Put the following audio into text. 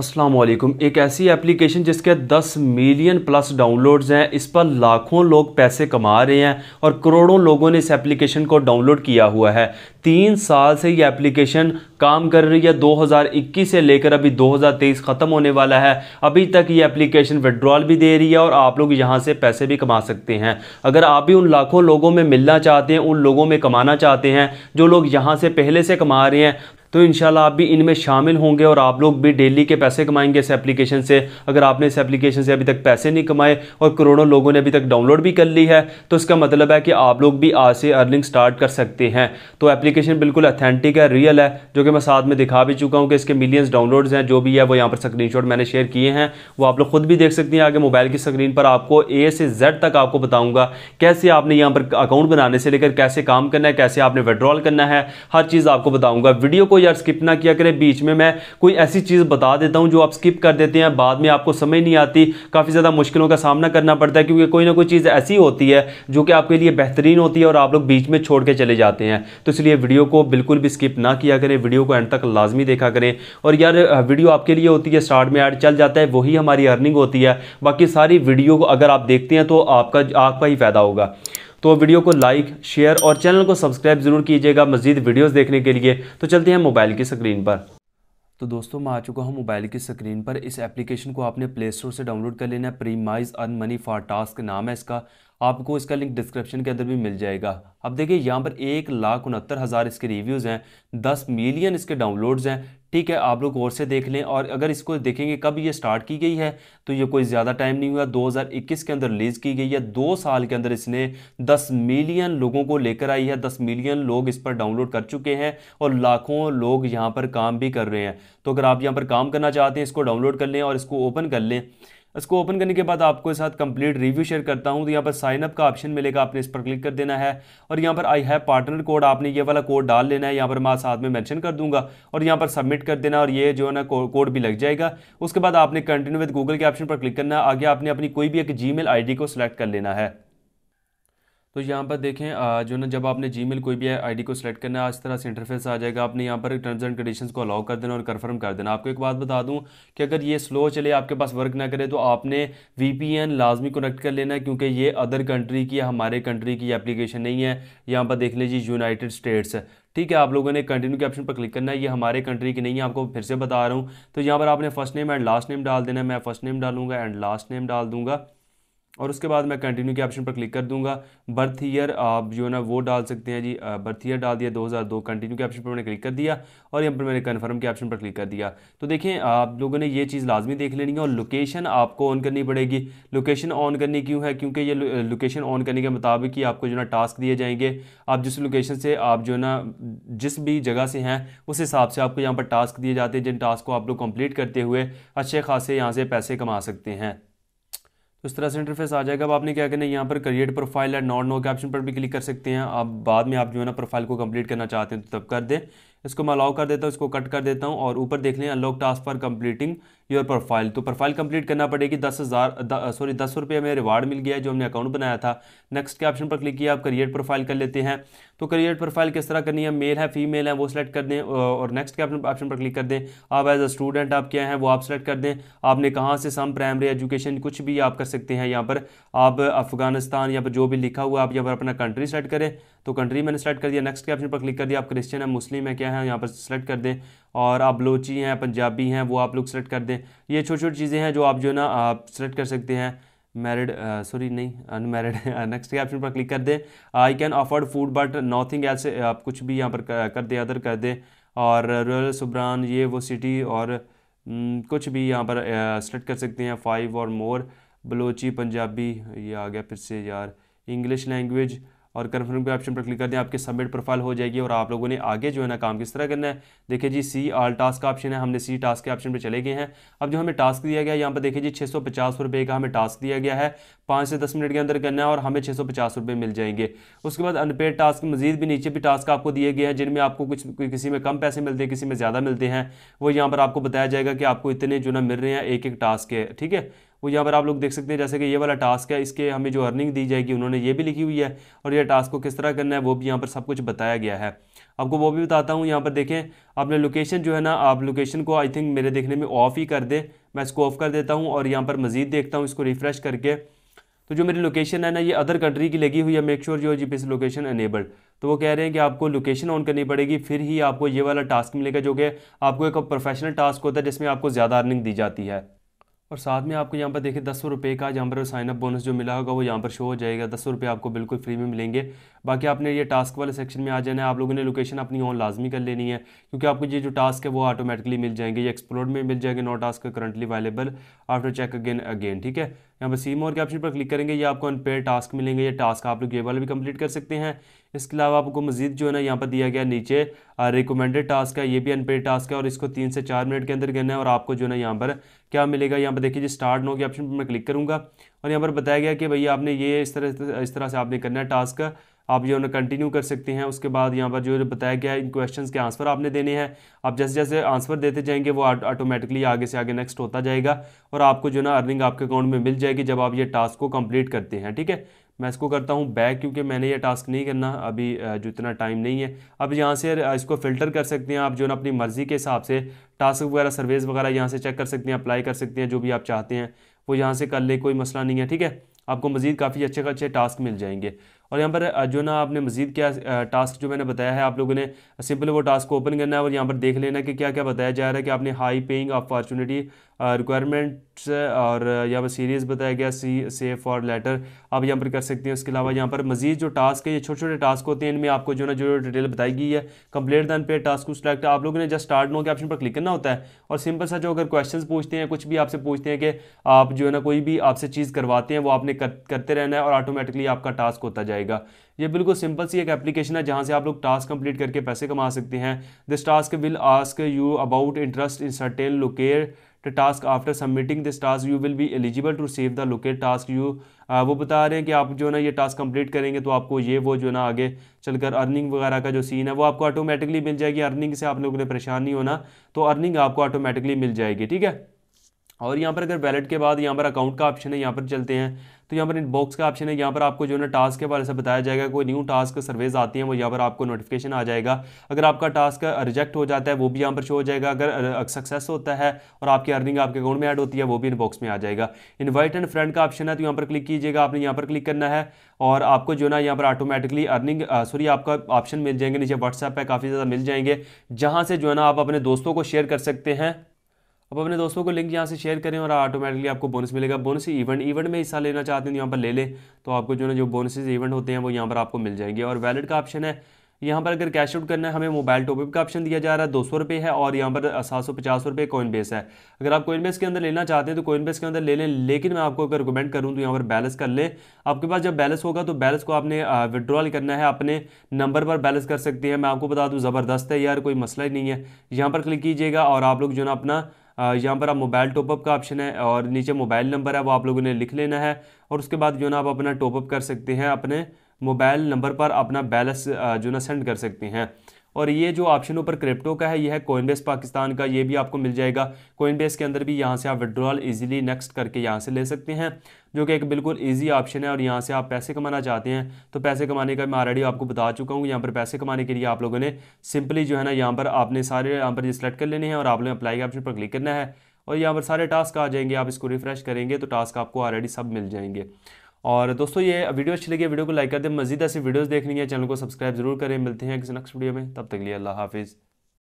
अस्सलाम वालेकुम एक ऐसी एप्लीकेशन जिसके 10 मिलियन प्लस डाउनलोड्स हैं इस पर लाखों लोग पैसे कमा रहे हैं और करोड़ों लोगों ने इस एप्लीकेशन को डाउनलोड किया हुआ है तीन साल से ये एप्लीकेशन काम कर रही है 2021 से लेकर अभी 2023 ख़त्म होने वाला है अभी तक ये एप्लीकेशन विड्रॉल भी दे रही है और आप लोग यहाँ से पैसे भी कमा सकते हैं अगर आप भी उन लाखों लोगों में मिलना चाहते हैं उन लोगों में कमाना चाहते हैं जो लोग यहाँ से पहले से कमा रहे हैं तो इन आप भी इनमें शामिल होंगे और आप लोग भी डेली के पैसे कमाएंगे इस एप्लीकेशन से अगर आपने इस एप्लीकेशन से अभी तक पैसे नहीं कमाए और करोड़ों लोगों ने अभी तक डाउनलोड भी कर ली है तो इसका मतलब है कि आप लोग भी आज से अर्निंग स्टार्ट कर सकते हैं तो एप्लीकेशन बिल्कुल अथेंटिक है रियल है जो कि मैं साथ में दिखा भी चुका हूँ कि इसके मिलियंस डाउनलोड्स हैं जो भी है वो यहाँ पर स्क्रीन मैंने शेयर किए हैं वो आप लोग खुद भी देख सकते हैं आगे मोबाइल की स्क्रीन पर आपको ए से जेड तक आपको बताऊँगा कैसे आपने यहाँ पर अकाउंट बनाने से लेकर कैसे काम करना है कैसे आपने विड्रॉल करना है हर चीज़ आपको बताऊँगा वीडियो को यार स्किप ना किया करें बीच में मैं कोई ऐसी चीज़ बता देता हूं जो आप स्किप कर देते हैं बाद में आपको समझ नहीं आती काफ़ी ज़्यादा मुश्किलों का सामना करना पड़ता है क्योंकि कोई ना कोई चीज़ ऐसी होती है जो कि आपके लिए बेहतरीन होती है और आप लोग बीच में छोड़ के चले जाते हैं तो इसलिए वीडियो को बिल्कुल भी स्किप ना किया करें वीडियो को एंड तक लाजमी देखा करें और यार वीडियो आपके लिए होती है स्टार्ट में एड चल जाता है वही हमारी अर्निंग होती है बाकी सारी वीडियो को अगर आप देखते हैं तो आपका आपका ही फ़ायदा होगा तो वीडियो को लाइक शेयर और चैनल को सब्सक्राइब ज़रूर कीजिएगा मजीद वीडियोज़ देखने के लिए तो चलते हैं मोबाइल की स्क्रीन पर तो दोस्तों मैं आ चुका हूँ मोबाइल की स्क्रीन पर इस एप्लीकेशन को आपने प्ले स्टोर से डाउनलोड कर लेना है Premise earn money for task नाम है इसका आपको इसका लिंक डिस्क्रिप्शन के अंदर भी मिल जाएगा अब देखिए यहाँ पर एक लाख उनहत्तर हज़ार इसके रिव्यूज़ हैं दस मिलियन इसके डाउनलोड्स हैं ठीक है आप लोग और से देख लें और अगर इसको देखेंगे कब ये स्टार्ट की गई है तो ये कोई ज़्यादा टाइम नहीं हुआ 2021 के अंदर रिलीज़ की गई है दो साल के अंदर इसने 10 मिलियन लोगों को लेकर आई है 10 मिलियन लोग इस पर डाउनलोड कर चुके हैं और लाखों लोग यहाँ पर काम भी कर रहे हैं तो अगर आप यहाँ पर काम करना चाहते हैं इसको डाउनलोड कर लें और इसको ओपन कर लें इसको ओपन करने के बाद आपको साथ कंप्लीट रिव्यू शेयर करता हूँ तो यहाँ पर साइन अप का ऑप्शन मिलेगा आपने इस पर क्लिक कर देना है और यहाँ पर आई हैव पार्टनर कोड आपने ये वाला कोड डाल लेना है यहाँ पर मैं साथ में मैंशन कर दूंगा और यहाँ पर सबमिट कर देना और ये जो है ना कोड भी लग जाएगा उसके बाद आपने कंटिन्यू विद गूगल के ऑप्शन पर क्लिक करना है आगे आपने अपनी कोई भी एक जी मेल को सिलेक्ट कर लेना है तो यहाँ पर देखें जो ना जब आपने जी मेल कोई भी आईडी को सिलेक्ट करना है इस तरह से इंटरफेस आ जाएगा आपने यहाँ पर टर्म्स एंड कंडीशन को अलाउ कर देना और कन्फर्म कर देना आपको एक बात बता दूँ कि अगर ये स्लो चले आपके पास वर्क ना करे तो आपने वी पी एन लाजमी कनेक्ट कर लेना क्योंकि ये अदर कंट्री की हमारे कंट्री की एप्लीकेशन नहीं है यहाँ पर देख लीजिए यूनाइटेड स्टेट्स ठीक है आप लोगों ने कंटिन्यू के ऑप्शन पर क्लिक करना है ये हमारे कंट्री की नहीं है आपको फिर से बता रहा हूँ तो यहाँ पर आपने first name and last name डाल देना मैं फर्स्ट नेम डालूंगा एंड लास्ट नेम डाल दूंगा और उसके बाद मैं कंटिन्यू के ऑप्शन पर क्लिक कर दूंगा बर्थ ईयर आप जो है ना वो डाल सकते हैं जी बर्थ ईयर डाल दिया 2002 कंटिन्यू के ऑप्शन पर मैंने क्लिक कर दिया और यहाँ पर मैंने कन्फर्म के ऑप्शन पर क्लिक कर दिया तो देखें आप लोगों ने ये चीज़ लाजमी देख लेनी है और लोकेशन आपको ऑन करनी पड़ेगी लोकेशन ऑन करनी क्यों है क्योंकि ये लोकेशन ऑन करने के मुताबिक ही आपको जो ना टास्क दिए जाएंगे आप जिस लोकेशन से आप जो ना जिस भी जगह से हैं उस हिसाब से आपको यहाँ पर टास्क दिए जाते हैं जिन टास्क को आप लोग कंप्लीट करते हुए अच्छे खासे यहाँ से पैसे कमा सकते हैं तो इस तरह से इंटरफेस आ जाएगा अब आपने क्या करना है यहाँ पर क्रिएट प्रोफाइल है नॉट नो के ऑप्शन पर भी क्लिक कर सकते हैं आप बाद में आप जो है ना प्रोफाइल को कंप्लीट करना चाहते हैं तो तब कर दें इसको मैं अलाउ कर देता हूँ इसको कट कर देता हूँ और ऊपर देख लें unlock task for completing your profile तो प्रोफाइल कंप्लीट करना पड़ेगी दस हज़ार सॉरी दस सौ रुपये में रिवार्ड मिल गया जो हमने अकाउंट बनाया था नेक्स्ट के ऑप्शन पर क्लिक किया आप करियर प्रोफाइल कर लेते हैं तो करियर प्रोफाइल किस तरह करनी है मेल है फीमेल है वो सिलेक्ट कर दें और नेक्स्ट के ऑप्शन पर क्लिक कर दें आप एज अ स्टूडेंट आप क्या हैं वो आप सेलेक्ट कर दें आपने कहाँ से सम प्राइमरी एजुकेशन कुछ भी आप कर सकते हैं यहाँ पर आप अफगानिस्तान यहाँ पर जो भी लिखा हुआ आप यहाँ पर अपना कंट्री सेलेक्ट करें तो कंट्री मैंने सेलेक्ट कर दिया नेक्स्ट के ऑप्शन पर क्लिक कर दिया आप क्रिश्चियन है मुस्लिम है क्या है यहाँ पर सेलेक्ट कर दें और आप बलोची हैं पंजाबी हैं वो आप लोग सेलेक्ट कर दें ये छोटी छोटी चीज़ें हैं जो आप जो है ना आप सेलेक्ट कर सकते हैं मैरिड सॉरी uh, नहीं अनमैरिड नेक्स्ट के ऑप्शन पर क्लिक कर दें I can afford food but nothing else आप कुछ भी यहाँ पर कर दें अदर कर दें और रूरल सुबरान ये वो सिटी और mm, कुछ भी यहाँ पर सेलेक्ट uh, कर सकते हैं फाइव और मोर बलोची पंजाबी ये आ गया फिर से यार इंग्लिश लैंग्वेज और कन्फर्म के ऑप्शन पर क्लिक कर दें आपके सबमिट प्रोफाइल हो जाएगी और आप लोगों ने आगे जो है ना काम किस तरह करना है देखिए जी सी आल टास्क का ऑप्शन है हमने सी टास्क के ऑप्शन पर चले गए हैं अब जो हमें टास्क दिया गया यहाँ पर देखिए जी छः सौ पचास रुपये का हमें टास्क दिया गया है पाँच से दस मिनट के अंदर करना है और हमें छः सौ पचास रुपये मिल जाएंगे उसके बाद अनपेड टास्क मजीद भी नीचे भी टास्क आपको दिए गए हैं जिनमें आपको कुछ किसी में कम पैसे मिलते हैं किसी में ज़्यादा मिलते हैं वो यहाँ पर आपको बताया जाएगा कि आपको इतने जो ना मिल रहे हैं एक एक टास्क के ठीक है वो यहाँ पर आप लोग देख सकते हैं जैसे कि ये वाला टास्क है इसके हमें जो अर्निंग दी जाएगी उन्होंने ये भी लिखी हुई है और ये टास्क को किस तरह करना है वो भी यहाँ पर सब कुछ बताया गया है आपको वो भी बताता हूँ यहाँ पर देखें आपने लोकेशन जो है ना आप लोकेशन को आई थिंक मेरे देखने में ऑफ ही कर दें मैं इसको ऑफ कर देता हूँ और यहाँ पर मजीद देखता हूँ इसको रिफ़्रेश करके तो जो मेरी लोकेशन है ना ये अदर कंट्री की लगी हुई है मेक श्योर जो जी पी लोकेशन अनेबल्ड तो वो कह रहे हैं कि आपको लोकेशन ऑन करनी पड़ेगी फिर ही आपको ये वाला टास्क मिलेगा जो कि आपको एक प्रोफेशनल टास्क होता है जिसमें आपको ज़्यादा अर्निंग दी जाती है और साथ में आपको यहाँ पर देखिए दस सौ रुपये का यहाँ पर साइनअप बोनस जो मिला होगा वो यहाँ पर शो हो जाएगा दस सौ रुपये आपको बिल्कुल फ्री में मिलेंगे बाकी आपने ये टास्क वाले सेक्शन में आ जाना है आप लोगों ने लोकेशन अपनी ऑन लाजमी कर लेनी है क्योंकि आपको ये जो टास्क है वो ऑटोमेटिकली मिल जाएंगे ये एक्सप्लोर में मिल जाएंगे no task currently available after check again again ठीक है यहाँ पर सी मोर के ऑप्शन पर क्लिक करेंगे ये आपको अनपेड टास्क मिलेंगे ये टास्क आप लोग ये वाला भी कंप्लीट कर सकते हैं इसके अलावा आपको मजीद जो है ना यहाँ पर दिया गया नीचे रिकमेंडेड टास्क है ये भी अनपेड टास्क है और इसको तीन से चार मिनट के अंदर करना है और आपको जो है ना यहाँ पर क्या मिलेगा यहाँ पर देखिए जी स्टार्ट नो के ऑप्शन पर मैं क्लिक करूँगा और यहाँ पर बताया गया कि भैया आपने ये इस तरह इस तरह से आपने करना है टास्क आप जो है कंटिन्यू कर सकते हैं उसके बाद यहाँ पर जो बताया गया है इन क्वेश्चन के आंसर आपने देने हैं आप जैसे जैसे आंसर देते जाएंगे वो ऑटोमेटिकली आगे से आगे नेक्स्ट होता जाएगा और आपको जो ना अर्निंग आपके अकाउंट में मिल जाएगी जब आप ये टास्क को कंप्लीट करते हैं ठीक है मैं इसको करता हूँ बैक क्योंकि मैंने ये टास्क नहीं करना अभी जो इतना टाइम नहीं है अब यहाँ से इसको फ़िल्टर कर सकते हैं आप जो ना अपनी मर्ज़ी के हिसाब से टास्क वगैरह सर्वेस वगैरह यहाँ से चेक कर सकते हैं अप्लाई कर सकते हैं जो भी आप चाहते हैं वो यहाँ से कर ले कोई मसला नहीं है ठीक है आपको मज़ीद काफ़ी अच्छे अच्छे टास्क मिल जाएंगे और यहाँ पर जो ना आपने मजीद क्या टास्क जो मैंने बताया है आप लोगों ने सिंपल वो टास्क ओपन करना है और यहाँ पर देख लेना कि क्या क्या बताया जा रहा है कि आपने हाई पेइंग अपॉर्चुनिटी रिक्वायरमेंट्स और यहाँ पर सीरीज़ बताया गया सी सेफ और लेटर आप यहाँ पर कर सकते हैं उसके अलावा यहाँ पर मजीद जो टास्क है ये छोटे छोटे टास्क होते हैं इनमें आपको जो ना जो डिटेल बताई गई है कंप्लीट द पे टास्क को सिलेक्ट आप लोगों ने जस्ट स्टार्ट नो के ऑप्शन पर क्लिक करना होता है और सिंपल सा जो अगर क्वेश्चन पूछते हैं कुछ भी आपसे पूछते हैं कि आप जो है ना कोई भी आपसे चीज़ करवाते हैं वो आपने करते रहना है और ऑटोमेटिकली आपका टास्क होता जाएगा जाएगा ये बिल्कुल सिंपल सी एक एप्लीकेशन है जहाँ से आप लोग टास्क कंप्लीट करके पैसे कमा सकते हैं this task will ask you about interest in certain locate the task after submitting this task you will be eligible to save the locate task you वो बता रहे हैं कि आप जो है ना ये टास्क कंप्लीट करेंगे तो आपको ये वो जो है ना आगे चलकर अर्निंग वगैरह का जो सीन है वो आपको ऑटोमेटिकली मिल जाएगी अर्निंग से आप लोगों ने परेशान नहीं होना तो अर्निंग आपको ऑटोमेटिकली मिल जाएगी ठीक है और यहाँ पर अगर वैलेट के बाद यहाँ पर अकाउंट का ऑप्शन है यहाँ पर चलते हैं तो यहाँ पर इनबॉक्स का ऑप्शन है यहाँ पर आपको जो है ना टास्क के बारे से बताया जाएगा कोई न्यू टास्क सर्वेज आती हैं वो यहाँ पर आपको नोटिफिकेशन आ जाएगा अगर आपका टास्क रिजेक्ट हो जाता है वो भी यहाँ पर शो हो जाएगा अगर सक्सेस होता है और आपकी अर्निंग आपके अकाउंट में ऐड होती है वो भी इनबॉक्स में आ जाएगा इन्वाइट एंड फ्रेंड का ऑप्शन है तो यहाँ पर क्लिक कीजिएगा आपने यहाँ पर क्लिक करना है और आपको जो ना यहाँ पर ऑटोमेटिकली अर्निंग सॉरी आपका ऑप्शन मिल जाएंगे नीचे व्हाट्सएप पर काफ़ी ज़्यादा मिल जाएंगे जहाँ से जो है ना आप अपने दोस्तों को शेयर कर सकते हैं अब अपने दोस्तों को लिंक यहाँ से शेयर करें और ऑटोमेटिकली आपको बोनस मिलेगा बोनस इवेंट इवेंट में हिस्सा लेना चाहते हैं तो यहाँ पर ले लें तो आपको जो है जो बोनसेज इवेंट होते हैं वो यहाँ पर आपको मिल जाएंगे और वैलेट का ऑप्शन है यहाँ पर अगर कैश आउट करना है हमें मोबाइल टॉपअप का ऑप्शन दिया जा रहा है दो सौ रुपये है और यहाँ पर सात सौ पचास रुपये कॉइन बेस है अगर आप कॉइन बेस के अंदर लेना चाहते हैं तो कॉइन बेस के अंदर ले लें लेकिन मैं आपको अगर रिकमेंड करूँ तो यहाँ पर बैलेंस कर लें आपके पास जब बैलेंस होगा तो बैलेंस को आपने विड्रॉल करना है अपने नंबर पर बैलेंस कर सकते हैं मैं आपको बता दूँ ज़बरदस्त है यार कोई मसला ही नहीं है यहाँ पर क्लिक कीजिएगा और आप लोग जो है अपना यहाँ पर आप मोबाइल टॉपअप का ऑप्शन है और नीचे मोबाइल नंबर है वो आप लोगों ने लिख लेना है और उसके बाद जो ना आप अपना टॉपअप कर सकते हैं अपने मोबाइल नंबर पर अपना बैलेंस जो ना सेंड कर सकते हैं और ये जो ऑप्शन ऊपर क्रिप्टो का है ये है कोइनबेस पाकिस्तान का ये भी आपको मिल जाएगा कोइनबेस के अंदर भी यहाँ से आप विड्रॉल इजीली नेक्स्ट करके यहाँ से ले सकते हैं जो कि एक बिल्कुल इजी ऑप्शन है और यहाँ से आप पैसे कमाना चाहते हैं तो पैसे कमाने का मैं ऑलरेडी आपको बता चुका हूँ यहाँ पर पैसे कमाने के लिए आप लोगों ने सिंपली जो है ना यहाँ पर आपने सारे यहाँ पर सेलेक्ट कर लेने हैं और आपने अप्लाई के ऑप्शन पर क्लिक करना है और यहाँ पर सारे टास्क आ जाएंगे आप इसको रिफ्रेश करेंगे तो टास्क आपको ऑलरेडी सब मिल जाएंगे और दोस्तों ये वीडियो अच्छी लगी वीडियो को लाइक कर दें मजीद ऐसी वीडियोस देखनी है चैनल को सब्सक्राइब जरूर करें मिलते हैं किसी नेक्स्ट वीडियो में तब तक लिए अल्लाह हाफिज़